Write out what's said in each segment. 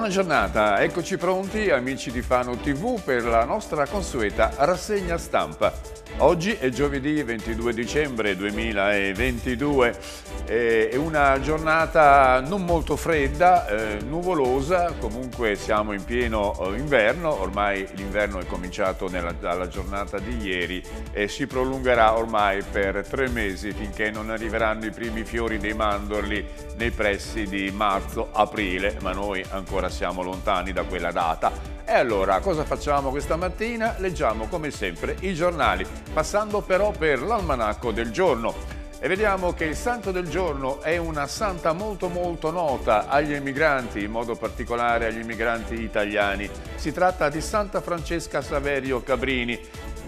Buona giornata, eccoci pronti amici di Fano TV per la nostra consueta rassegna stampa. Oggi è giovedì 22 dicembre 2022. Eh, è una giornata non molto fredda, eh, nuvolosa, comunque siamo in pieno eh, inverno, ormai l'inverno è cominciato nella, dalla giornata di ieri e si prolungherà ormai per tre mesi finché non arriveranno i primi fiori dei mandorli nei pressi di marzo-aprile, ma noi ancora siamo lontani da quella data. E allora cosa facciamo questa mattina? Leggiamo come sempre i giornali, passando però per l'almanacco del giorno. E vediamo che il santo del giorno è una santa molto molto nota agli emigranti, in modo particolare agli emigranti italiani. Si tratta di Santa Francesca Saverio Cabrini,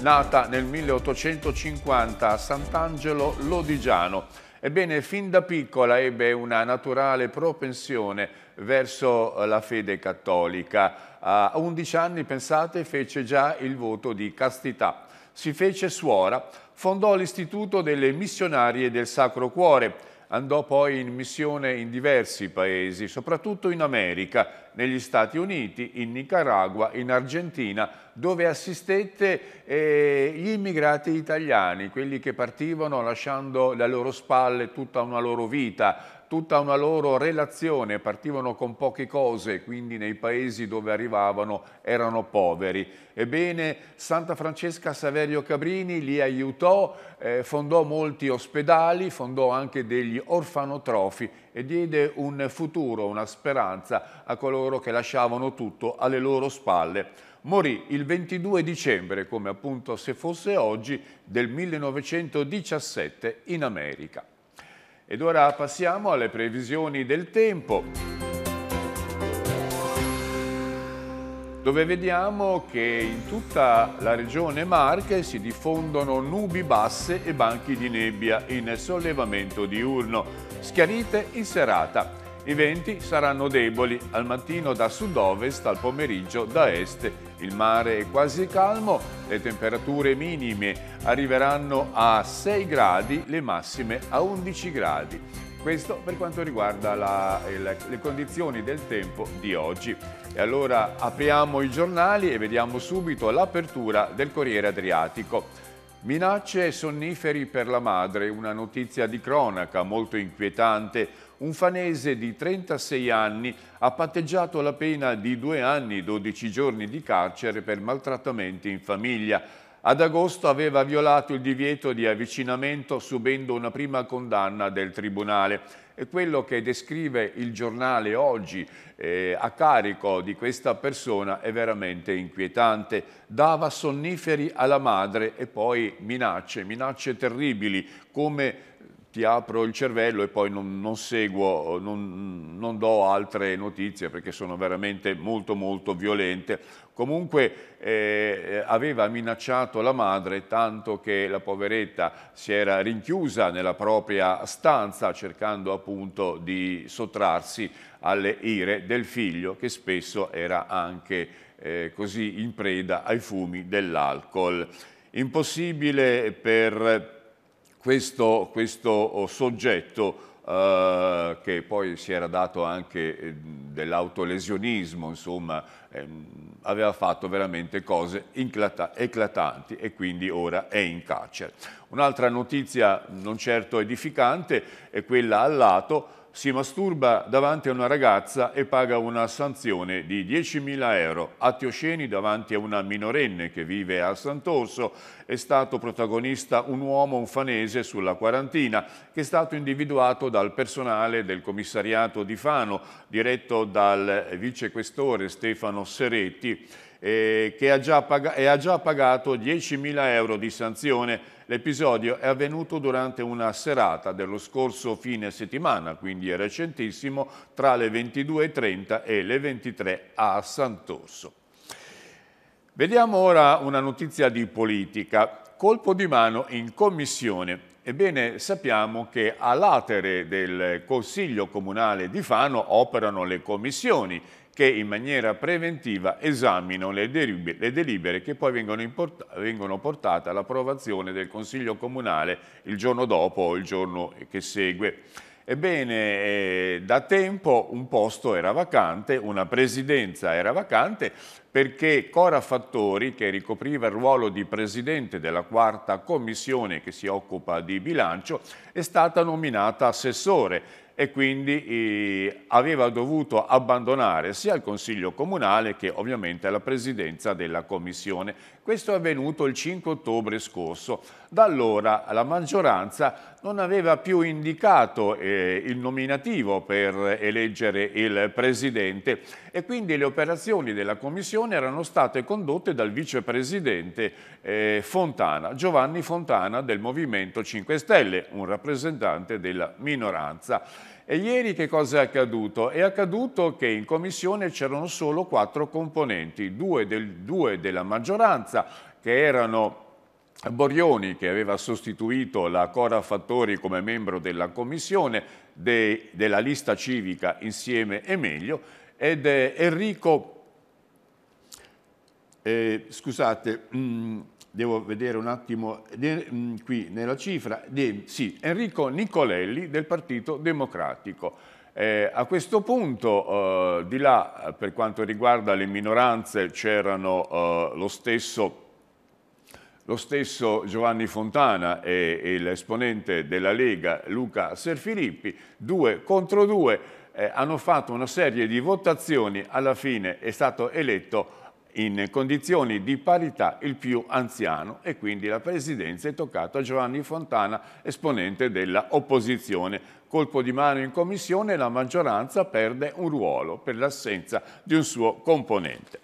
nata nel 1850 a Sant'Angelo Lodigiano. Ebbene, fin da piccola ebbe una naturale propensione verso la fede cattolica. A 11 anni, pensate, fece già il voto di castità si fece suora, fondò l'Istituto delle Missionarie del Sacro Cuore, andò poi in missione in diversi paesi, soprattutto in America, negli Stati Uniti, in Nicaragua, in Argentina, dove assistette eh, gli immigrati italiani, quelli che partivano lasciando alle loro spalle tutta una loro vita, tutta una loro relazione, partivano con poche cose, quindi nei paesi dove arrivavano erano poveri. Ebbene, Santa Francesca Saverio Cabrini li aiutò, eh, fondò molti ospedali, fondò anche degli orfanotrofi e diede un futuro, una speranza a coloro che lasciavano tutto alle loro spalle morì il 22 dicembre, come appunto se fosse oggi, del 1917 in America. Ed ora passiamo alle previsioni del tempo. Dove vediamo che in tutta la regione Marche si diffondono nubi basse e banchi di nebbia in sollevamento diurno, schiarite in serata i venti saranno deboli, al mattino da sud-ovest, al pomeriggio da est. Il mare è quasi calmo, le temperature minime arriveranno a 6 gradi, le massime a 11 gradi. Questo per quanto riguarda la, eh, le, le condizioni del tempo di oggi. E allora apriamo i giornali e vediamo subito l'apertura del Corriere Adriatico. Minacce e sonniferi per la madre, una notizia di cronaca molto inquietante un fanese di 36 anni ha patteggiato la pena di due anni, e 12 giorni di carcere per maltrattamenti in famiglia. Ad agosto aveva violato il divieto di avvicinamento subendo una prima condanna del Tribunale. E quello che descrive il giornale oggi eh, a carico di questa persona è veramente inquietante. Dava sonniferi alla madre e poi minacce, minacce terribili, come ti apro il cervello e poi non, non seguo, non, non, do altre notizie perché sono veramente molto molto violente. Comunque eh, aveva minacciato la madre tanto che la poveretta si era rinchiusa nella propria stanza cercando appunto di sottrarsi alle ire del figlio che spesso era anche eh, così in preda ai fumi dell'alcol. Impossibile per questo, questo oh, soggetto Uh, che poi si era dato anche eh, dell'autolesionismo, insomma, ehm, aveva fatto veramente cose eclatanti e quindi ora è in carcere. Un'altra notizia non certo edificante è quella al lato si masturba davanti a una ragazza e paga una sanzione di 10.000 euro. Atti osceni davanti a una minorenne che vive a Sant'Orso è stato protagonista un uomo unfanese sulla quarantina che è stato individuato dal personale del commissariato di Fano diretto dal vicequestore Stefano Seretti eh, che ha già, pag ha già pagato 10.000 euro di sanzione L'episodio è avvenuto durante una serata dello scorso fine settimana, quindi è recentissimo, tra le 22.30 e le 23 a Sant'Orso. Vediamo ora una notizia di politica. Colpo di mano in commissione. Ebbene, sappiamo che a latere del Consiglio Comunale di Fano operano le commissioni che in maniera preventiva esaminano le, le delibere che poi vengono, vengono portate all'approvazione del Consiglio Comunale il giorno dopo o il giorno che segue. Ebbene, eh, da tempo un posto era vacante, una presidenza era vacante, perché Cora Fattori, che ricopriva il ruolo di presidente della quarta commissione che si occupa di bilancio, è stata nominata assessore e quindi eh, aveva dovuto abbandonare sia il Consiglio Comunale che ovviamente la Presidenza della Commissione. Questo è avvenuto il 5 ottobre scorso. Da allora la maggioranza non aveva più indicato eh, il nominativo per eleggere il Presidente e quindi le operazioni della Commissione erano state condotte dal Vicepresidente eh, Fontana, Giovanni Fontana del Movimento 5 Stelle, un rappresentante della minoranza. E ieri che cosa è accaduto? È accaduto che in Commissione c'erano solo quattro componenti, due, del, due della maggioranza che erano Borioni, che aveva sostituito la Cora Fattori come membro della commissione de, della lista civica Insieme e Meglio, ed eh, Enrico, eh, scusate, mm, devo vedere un attimo mm, qui nella cifra, de, sì, Enrico Nicolelli del Partito Democratico. Eh, a questo punto, eh, di là, per quanto riguarda le minoranze, c'erano eh, lo stesso lo stesso Giovanni Fontana e l'esponente della Lega Luca Serfilippi, due contro due, eh, hanno fatto una serie di votazioni, alla fine è stato eletto in condizioni di parità il più anziano e quindi la presidenza è toccata a Giovanni Fontana, esponente dell'opposizione. Colpo di mano in commissione, la maggioranza perde un ruolo per l'assenza di un suo componente.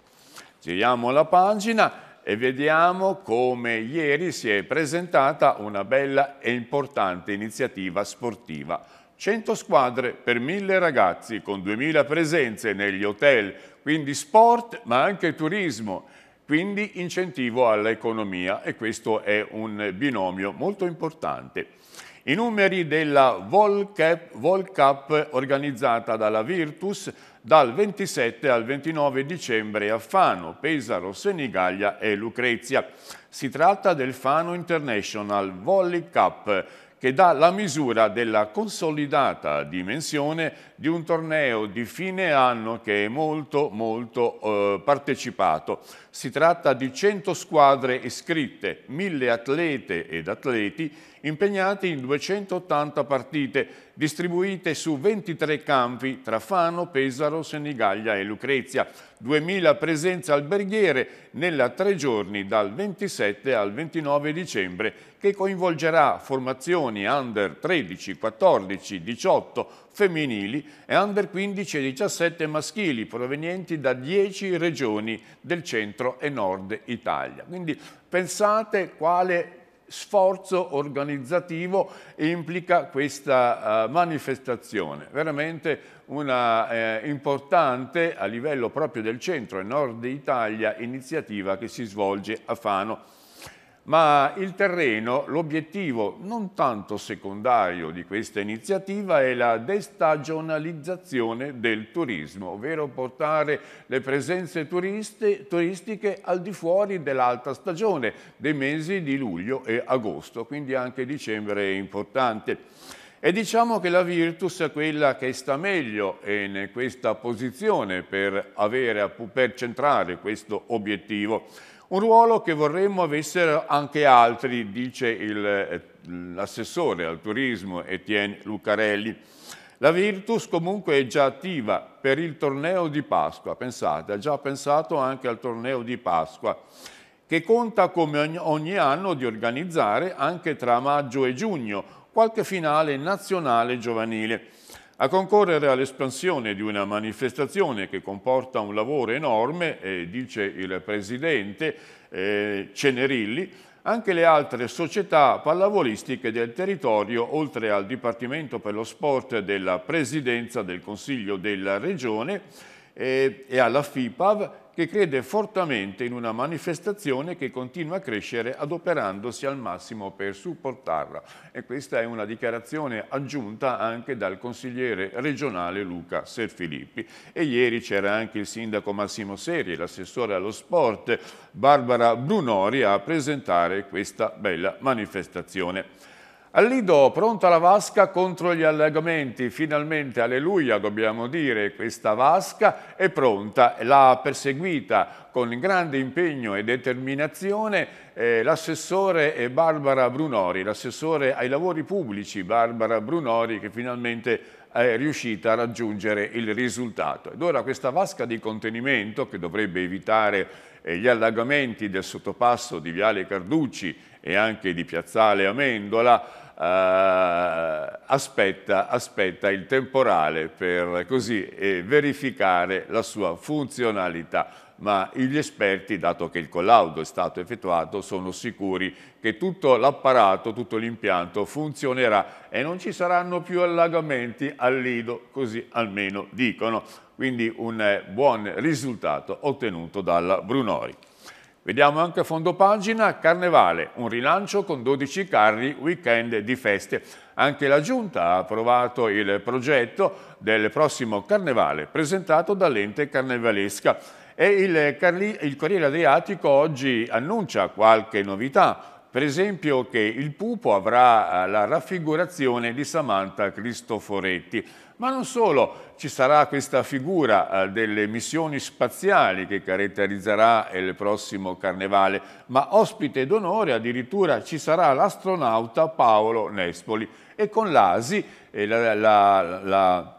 Giriamo la pagina e vediamo come ieri si è presentata una bella e importante iniziativa sportiva. 100 squadre per 1000 ragazzi con 2000 presenze negli hotel, quindi sport ma anche turismo, quindi incentivo all'economia e questo è un binomio molto importante. I numeri della World Cup, World Cup organizzata dalla Virtus dal 27 al 29 dicembre a Fano, Pesaro, Senigallia e Lucrezia. Si tratta del Fano International Volley Cup che dà la misura della consolidata dimensione di un torneo di fine anno che è molto molto eh, partecipato. Si tratta di 100 squadre iscritte, 1000 atlete ed atleti impegnati in 280 partite distribuite su 23 campi tra Fano, Pesaro, Senigallia e Lucrezia. 2000 presenze alberghiere nella tre giorni dal 27 al 29 dicembre che coinvolgerà formazioni under 13, 14, 18, femminili e under 15 e 17 maschili provenienti da 10 regioni del centro e nord Italia. Quindi pensate quale sforzo organizzativo implica questa uh, manifestazione. Veramente una eh, importante, a livello proprio del centro e nord Italia, iniziativa che si svolge a Fano ma il terreno, l'obiettivo non tanto secondario di questa iniziativa è la destagionalizzazione del turismo, ovvero portare le presenze turiste, turistiche al di fuori dell'alta stagione, dei mesi di luglio e agosto, quindi anche dicembre è importante. E diciamo che la Virtus è quella che sta meglio in questa posizione per, avere, per centrare questo obiettivo. Un ruolo che vorremmo avessero anche altri, dice eh, l'assessore al turismo Etienne Lucarelli. La Virtus comunque è già attiva per il torneo di Pasqua, pensate, ha già pensato anche al torneo di Pasqua, che conta come ogni anno di organizzare anche tra maggio e giugno qualche finale nazionale giovanile a concorrere all'espansione di una manifestazione che comporta un lavoro enorme, eh, dice il presidente eh, Cenerilli, anche le altre società pallavolistiche del territorio, oltre al Dipartimento per lo Sport della Presidenza del Consiglio della Regione eh, e alla FIPAV, che crede fortemente in una manifestazione che continua a crescere adoperandosi al massimo per supportarla. E questa è una dichiarazione aggiunta anche dal consigliere regionale Luca Serfilippi. E ieri c'era anche il sindaco Massimo Seri e l'assessore allo sport Barbara Brunori a presentare questa bella manifestazione. All'ido, pronta la vasca contro gli allagamenti, finalmente alleluia dobbiamo dire, questa vasca è pronta, l'ha perseguita con grande impegno e determinazione eh, l'assessore Barbara Brunori, l'assessore ai lavori pubblici Barbara Brunori che finalmente è riuscita a raggiungere il risultato. Ed ora questa vasca di contenimento che dovrebbe evitare eh, gli allagamenti del sottopasso di Viale Carducci e anche di Piazzale Amendola eh, aspetta, aspetta, il temporale per eh, così eh, verificare la sua funzionalità ma gli esperti, dato che il collaudo è stato effettuato, sono sicuri che tutto l'apparato, tutto l'impianto funzionerà e non ci saranno più allagamenti al lido, così almeno dicono. Quindi un eh, buon risultato ottenuto dalla Brunori. Vediamo anche a fondo pagina Carnevale, un rilancio con 12 carri, weekend di feste. Anche la Giunta ha approvato il progetto del prossimo Carnevale presentato dall'ente carnevalesca e il, Carli, il Corriere Adriatico oggi annuncia qualche novità, per esempio che il pupo avrà eh, la raffigurazione di Samantha Cristoforetti. Ma non solo, ci sarà questa figura eh, delle missioni spaziali che caratterizzerà il prossimo carnevale, ma ospite d'onore addirittura ci sarà l'astronauta Paolo Nespoli e con l'ASI eh, la, la, la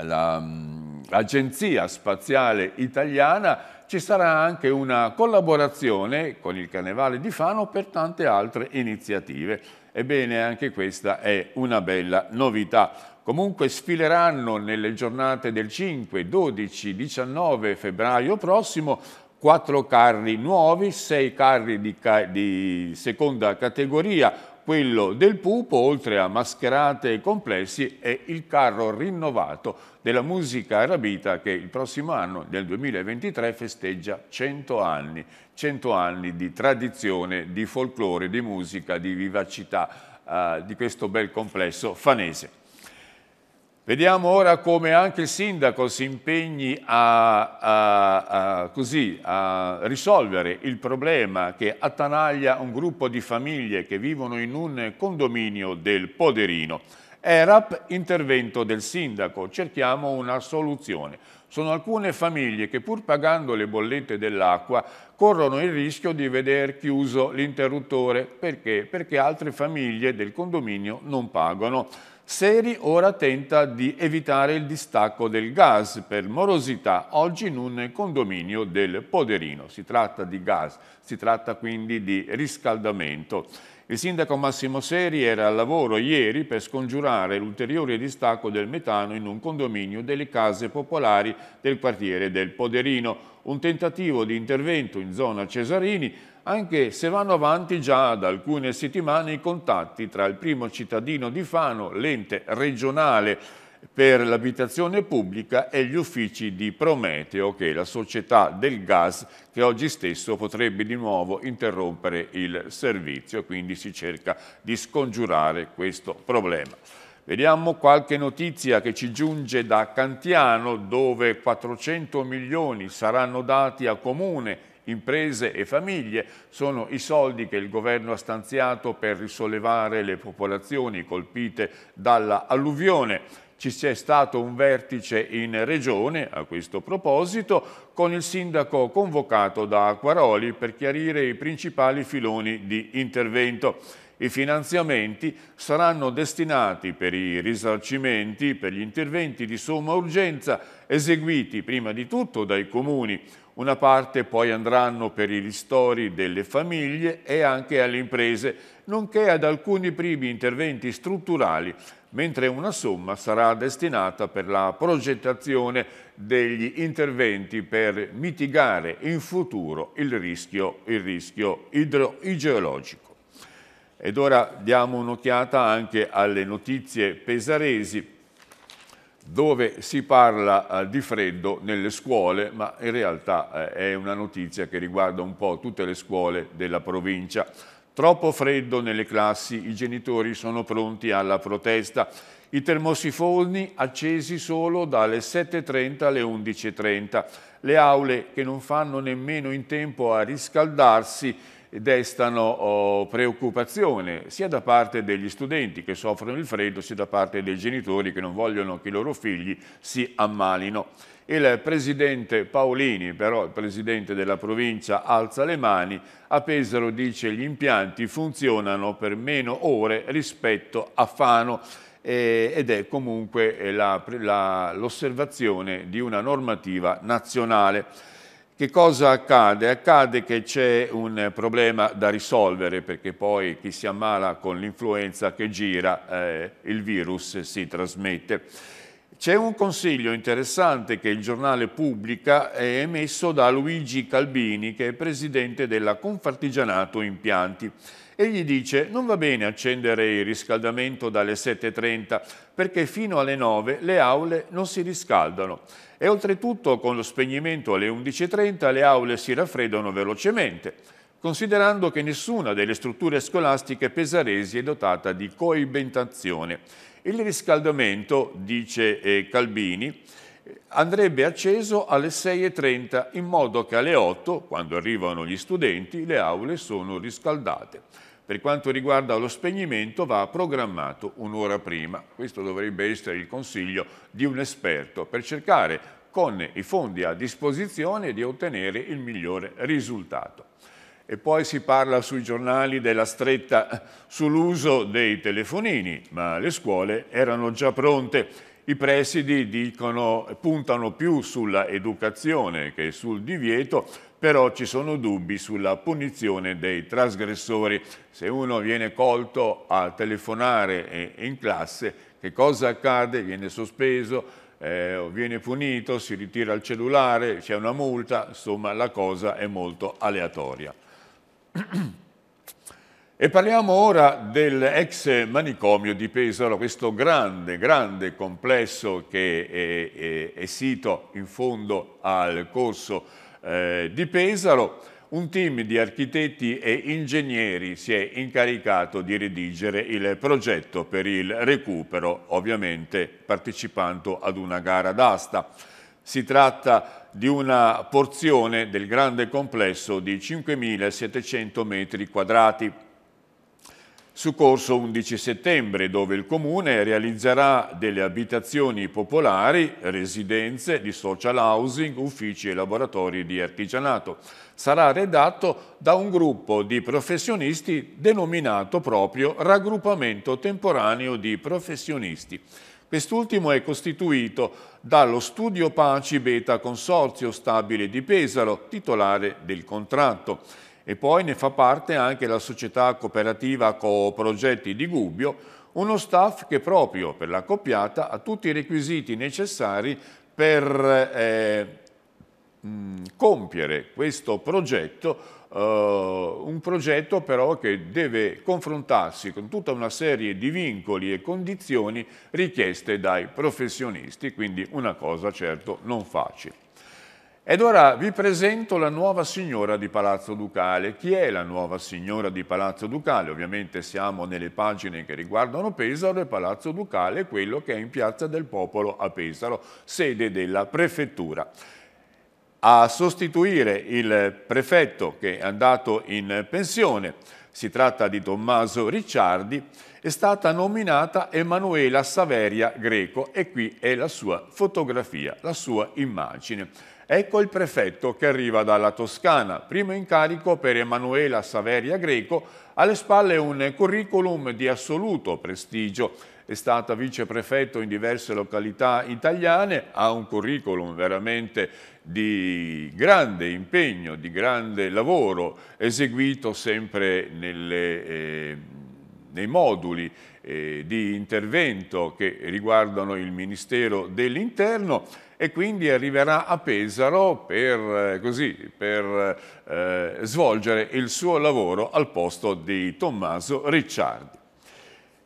l'Agenzia mm, Spaziale Italiana ci sarà anche una collaborazione con il Carnevale di Fano per tante altre iniziative. Ebbene, anche questa è una bella novità. Comunque sfileranno nelle giornate del 5, 12, 19 febbraio prossimo quattro carri nuovi, sei carri di, di seconda categoria, quello del pupo, oltre a mascherate e complessi, è il carro rinnovato della musica arabita che il prossimo anno, nel 2023, festeggia 100 anni. 100 anni di tradizione, di folklore, di musica, di vivacità eh, di questo bel complesso fanese. Vediamo ora come anche il sindaco si impegni a, a, a, così, a, risolvere il problema che attanaglia un gruppo di famiglie che vivono in un condominio del Poderino. ERAP, intervento del sindaco, cerchiamo una soluzione. Sono alcune famiglie che pur pagando le bollette dell'acqua corrono il rischio di veder chiuso l'interruttore. Perché? Perché altre famiglie del condominio non pagano. Seri ora tenta di evitare il distacco del gas per morosità oggi in un condominio del Poderino. Si tratta di gas, si tratta quindi di riscaldamento. Il sindaco Massimo Seri era al lavoro ieri per scongiurare l'ulteriore distacco del metano in un condominio delle case popolari del quartiere del Poderino. Un tentativo di intervento in zona Cesarini anche se vanno avanti già da alcune settimane i contatti tra il primo cittadino di Fano, l'ente regionale per l'abitazione pubblica e gli uffici di Prometeo, che è la società del gas che oggi stesso potrebbe di nuovo interrompere il servizio, quindi si cerca di scongiurare questo problema. Vediamo qualche notizia che ci giunge da Cantiano, dove 400 milioni saranno dati a comune imprese e famiglie, sono i soldi che il governo ha stanziato per risollevare le popolazioni colpite dalla alluvione. Ci c'è stato un vertice in regione a questo proposito con il sindaco convocato da Acquaroli per chiarire i principali filoni di intervento. I finanziamenti saranno destinati per i risarcimenti, per gli interventi di somma urgenza eseguiti prima di tutto dai comuni una parte poi andranno per i ristori delle famiglie e anche alle imprese, nonché ad alcuni primi interventi strutturali, mentre una somma sarà destinata per la progettazione degli interventi per mitigare in futuro il rischio, il rischio idrogeologico. Ed ora diamo un'occhiata anche alle notizie pesaresi dove si parla eh, di freddo nelle scuole, ma in realtà eh, è una notizia che riguarda un po' tutte le scuole della provincia. Troppo freddo nelle classi, i genitori sono pronti alla protesta. I termosifoni accesi solo dalle 7.30 alle 11.30. Le aule che non fanno nemmeno in tempo a riscaldarsi destano oh, preoccupazione sia da parte degli studenti che soffrono il freddo sia da parte dei genitori che non vogliono che i loro figli si ammalino. Il presidente Paolini, però il presidente della provincia, alza le mani. A Pesaro dice che gli impianti funzionano per meno ore rispetto a Fano ed è comunque eh, l'osservazione di una normativa nazionale. Che cosa accade? Accade che c'è un problema da risolvere perché poi chi si ammala con l'influenza che gira eh, il virus si trasmette. C'è un consiglio interessante che il giornale pubblica è emesso da Luigi Calbini che è presidente della Confartigianato Impianti e gli dice non va bene accendere il riscaldamento dalle 7.30 perché fino alle 9 le aule non si riscaldano e oltretutto con lo spegnimento alle 11.30 le aule si raffreddano velocemente, considerando che nessuna delle strutture scolastiche pesaresi è dotata di coibentazione. Il riscaldamento, dice eh, Calbini, andrebbe acceso alle 6.30 in modo che alle 8, quando arrivano gli studenti, le aule sono riscaldate. Per quanto riguarda lo spegnimento va programmato un'ora prima. Questo dovrebbe essere il consiglio di un esperto per cercare con i fondi a disposizione di ottenere il migliore risultato. E poi si parla sui giornali della stretta sull'uso dei telefonini, ma le scuole erano già pronte i presidi dicono, puntano più sulla educazione che sul divieto, però ci sono dubbi sulla punizione dei trasgressori. Se uno viene colto a telefonare in classe, che cosa accade? Viene sospeso, eh, viene punito, si ritira il cellulare, c'è una multa, insomma la cosa è molto aleatoria. E parliamo ora dell'ex manicomio di Pesaro, questo grande, grande complesso che è, è, è sito in fondo al corso eh, di Pesaro. Un team di architetti e ingegneri si è incaricato di redigere il progetto per il recupero, ovviamente partecipando ad una gara d'asta. Si tratta di una porzione del grande complesso di 5.700 metri quadrati su Corso 11 settembre, dove il Comune realizzerà delle abitazioni popolari, residenze di social housing, uffici e laboratori di artigianato. Sarà redatto da un gruppo di professionisti denominato proprio Raggruppamento Temporaneo di Professionisti. Quest'ultimo è costituito dallo Studio Paci Beta Consorzio Stabile di Pesaro, titolare del contratto e poi ne fa parte anche la società cooperativa Cooprogetti di Gubbio, uno staff che proprio per l'accoppiata ha tutti i requisiti necessari per eh, mh, mm, compiere questo progetto Uh, un progetto però che deve confrontarsi con tutta una serie di vincoli e condizioni richieste dai professionisti, quindi una cosa certo non facile. Ed ora vi presento la nuova signora di Palazzo Ducale. Chi è la nuova signora di Palazzo Ducale? Ovviamente siamo nelle pagine che riguardano Pesaro e Palazzo Ducale, quello che è in Piazza del Popolo a Pesaro, sede della prefettura. A sostituire il prefetto che è andato in pensione, si tratta di Tommaso Ricciardi, è stata nominata Emanuela Saveria Greco e qui è la sua fotografia, la sua immagine. Ecco il prefetto che arriva dalla Toscana, primo incarico per Emanuela Saveria Greco, alle spalle un curriculum di assoluto prestigio. È stata viceprefetto in diverse località italiane, ha un curriculum veramente di grande impegno, di grande lavoro, eseguito sempre nelle... Eh, nei moduli eh, di intervento che riguardano il Ministero dell'Interno e quindi arriverà a Pesaro per, eh, così, per eh, svolgere il suo lavoro al posto di Tommaso Ricciardi.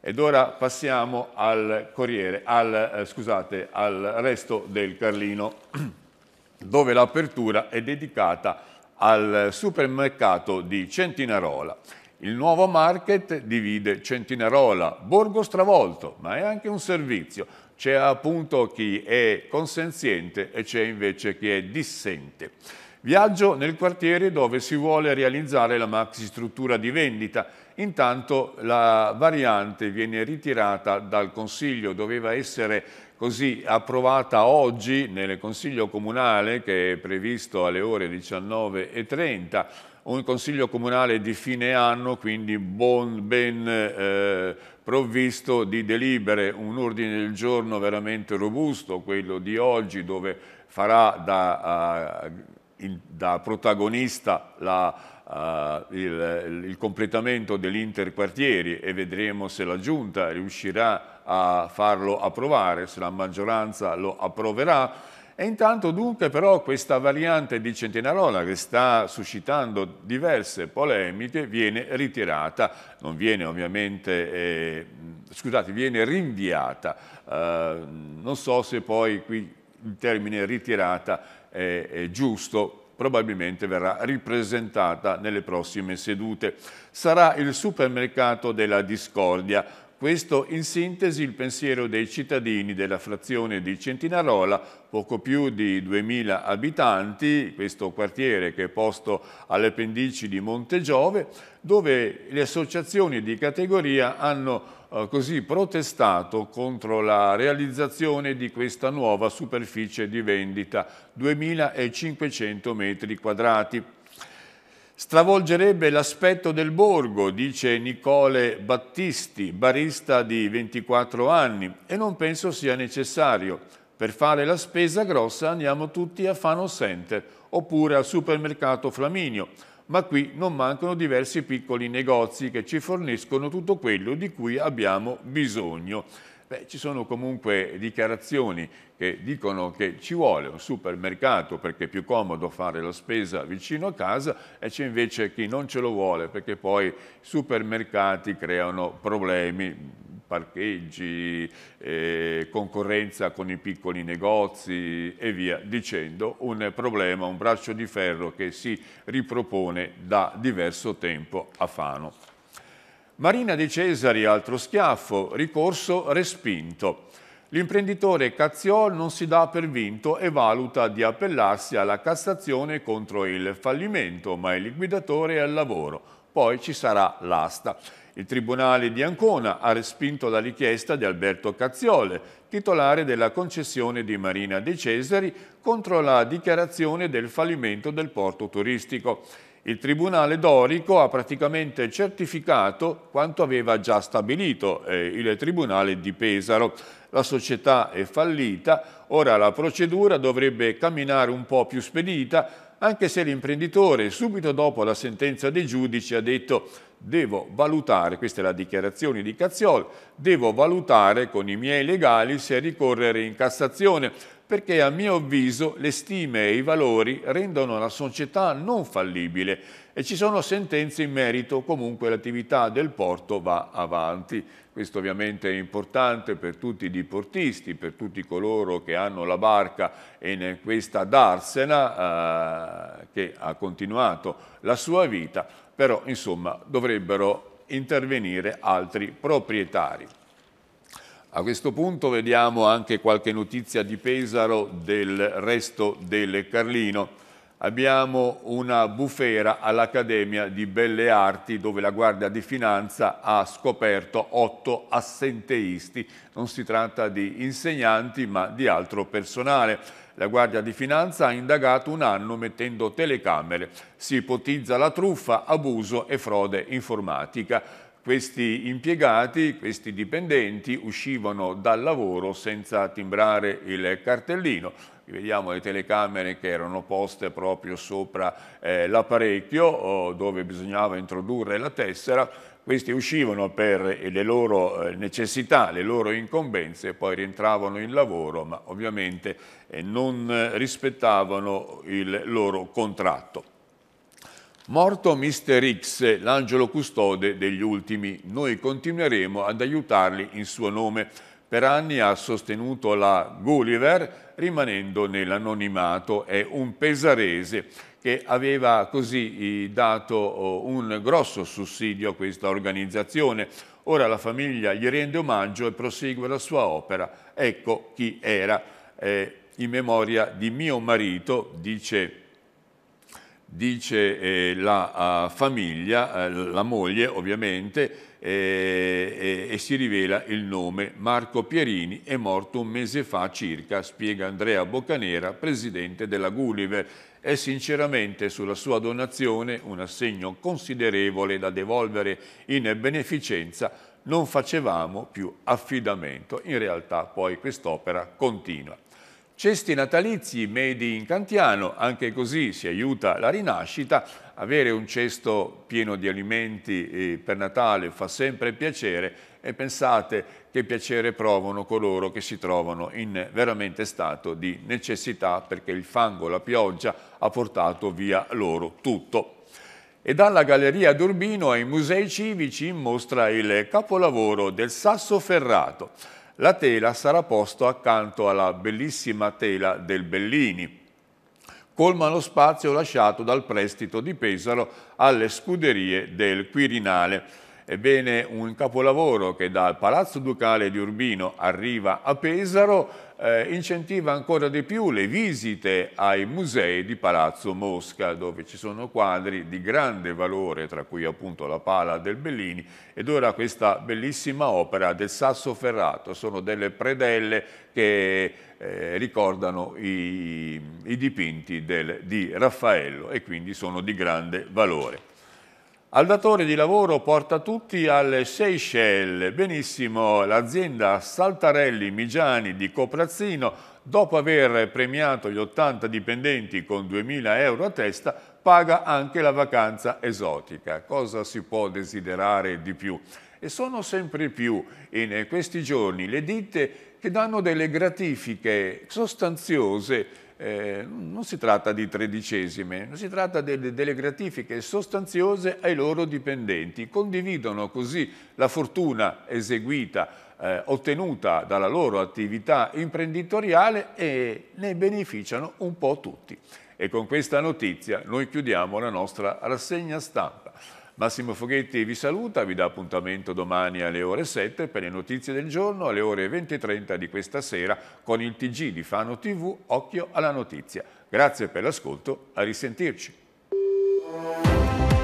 Ed ora passiamo al, corriere, al, eh, scusate, al resto del Carlino, dove l'apertura è dedicata al supermercato di Centinarola. Il nuovo market divide Centinarola, Borgo stravolto, ma è anche un servizio. C'è appunto chi è consenziente e c'è invece chi è dissente. Viaggio nel quartiere dove si vuole realizzare la maxi struttura di vendita. Intanto la variante viene ritirata dal Consiglio, doveva essere così approvata oggi nel Consiglio Comunale che è previsto alle ore 19.30 un consiglio comunale di fine anno, quindi bon, ben eh, provvisto di delibere, un ordine del giorno veramente robusto, quello di oggi, dove farà da, uh, il, da protagonista la, uh, il, il completamento dell'interquartieri e vedremo se la Giunta riuscirà a farlo approvare, se la maggioranza lo approverà e intanto dunque però questa variante di Centinarola che sta suscitando diverse polemiche viene ritirata, non viene ovviamente, eh, scusate, viene rinviata. Eh, non so se poi qui il termine ritirata è, è giusto, probabilmente verrà ripresentata nelle prossime sedute. Sarà il supermercato della discordia, questo in sintesi il pensiero dei cittadini della frazione di Centinarola, poco più di 2.000 abitanti, questo quartiere che è posto alle pendici di Monte Giove, dove le associazioni di categoria hanno eh, così protestato contro la realizzazione di questa nuova superficie di vendita, 2.500 metri quadrati stravolgerebbe l'aspetto del borgo, dice Nicole Battisti, barista di 24 anni, e non penso sia necessario. Per fare la spesa grossa andiamo tutti a Fano Center oppure al supermercato Flaminio, ma qui non mancano diversi piccoli negozi che ci forniscono tutto quello di cui abbiamo bisogno. Beh, ci sono comunque dichiarazioni che dicono che ci vuole un supermercato perché è più comodo fare la spesa vicino a casa e c'è invece chi non ce lo vuole perché poi supermercati creano problemi parcheggi, eh, concorrenza con i piccoli negozi e via dicendo, un problema, un braccio di ferro che si ripropone da diverso tempo a Fano. Marina De Cesari, altro schiaffo, ricorso respinto. L'imprenditore Cazziol non si dà per vinto e valuta di appellarsi alla Cassazione contro il fallimento, ma il liquidatore è al lavoro. Poi ci sarà l'asta. Il Tribunale di Ancona ha respinto la richiesta di Alberto Cazziole, titolare della concessione di Marina De Cesari, contro la dichiarazione del fallimento del porto turistico il Tribunale dorico ha praticamente certificato quanto aveva già stabilito eh, il Tribunale di Pesaro. La società è fallita, ora la procedura dovrebbe camminare un po' più spedita, anche se l'imprenditore subito dopo la sentenza dei giudici ha detto devo valutare, questa è la dichiarazione di Cazziol, devo valutare con i miei legali se ricorrere in Cassazione perché a mio avviso le stime e i valori rendono la società non fallibile e ci sono sentenze in merito, comunque l'attività del porto va avanti. Questo ovviamente è importante per tutti i diportisti, per tutti coloro che hanno la barca in questa darsena eh, che ha continuato la sua vita, però insomma dovrebbero intervenire altri proprietari. A questo punto vediamo anche qualche notizia di Pesaro del resto del Carlino. Abbiamo una bufera all'Accademia di Belle Arti dove la Guardia di Finanza ha scoperto otto assenteisti. Non si tratta di insegnanti ma di altro personale. La Guardia di Finanza ha indagato un anno mettendo telecamere. Si ipotizza la truffa, abuso e frode informatica. Questi impiegati, questi dipendenti uscivano dal lavoro senza timbrare il cartellino. Vediamo le telecamere che erano poste proprio sopra eh, l'apparecchio oh, dove bisognava introdurre la tessera. Questi uscivano per le loro eh, necessità, le loro incombenze, poi rientravano in lavoro, ma ovviamente eh, non rispettavano il loro contratto. Morto Mister X, l'angelo custode degli ultimi, noi continueremo ad aiutarli in suo nome. Per anni ha sostenuto la Gulliver, rimanendo nell'anonimato. È un pesarese che aveva così eh, dato oh, un grosso sussidio a questa organizzazione. Ora la famiglia gli rende omaggio e prosegue la sua opera. Ecco chi era. Eh, in memoria di mio marito, dice dice eh, la uh, famiglia, eh, la moglie ovviamente, eh, eh, e si rivela il nome. Marco Pierini è morto un mese fa circa, spiega Andrea Boccanera, presidente della Gulliver. È sinceramente sulla sua donazione un assegno considerevole da devolvere in beneficenza non facevamo più affidamento. In realtà poi quest'opera continua. Cesti natalizi made in Cantiano, anche così si aiuta la rinascita, avere un cesto pieno di alimenti eh, per Natale fa sempre piacere e pensate che piacere provano coloro che si trovano in veramente stato di necessità perché il fango, la pioggia ha portato via loro tutto e dalla Galleria d'Urbino ai Musei Civici mostra il capolavoro del Sasso Ferrato la tela sarà posta accanto alla bellissima tela del Bellini. Colma lo spazio lasciato dal prestito di Pesaro alle scuderie del Quirinale. Ebbene, un capolavoro che dal Palazzo Ducale di Urbino arriva a Pesaro eh, incentiva ancora di più le visite ai musei di Palazzo Mosca, dove ci sono quadri di grande valore, tra cui appunto la pala del Bellini, ed ora questa bellissima opera del Sasso Ferrato. Sono delle predelle che eh, ricordano i, i dipinti del, di Raffaello e quindi sono di grande valore. Al datore di lavoro porta tutti alle Seychelles. Benissimo, l'azienda Saltarelli Migiani di Coprazzino, dopo aver premiato gli 80 dipendenti con 2.000 euro a testa, paga anche la vacanza esotica. Cosa si può desiderare di più? e sono sempre più in questi giorni le ditte che danno delle gratifiche sostanziose eh, non si tratta di tredicesime, si tratta delle, delle gratifiche sostanziose ai loro dipendenti. Condividono così la fortuna eseguita, eh, ottenuta dalla loro attività imprenditoriale e ne beneficiano un po' tutti. E con questa notizia noi chiudiamo la nostra rassegna stampa. Massimo Foghetti vi saluta, vi dà appuntamento domani alle ore 7 per le notizie del giorno, alle ore 20.30 di questa sera con il TG di Fano TV Occhio alla Notizia. Grazie per l'ascolto, a risentirci.